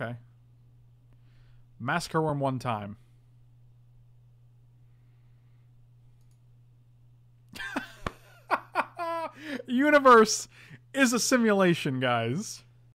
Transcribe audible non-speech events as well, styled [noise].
Okay. Massacre Worm one time. [laughs] Universe is a simulation, guys.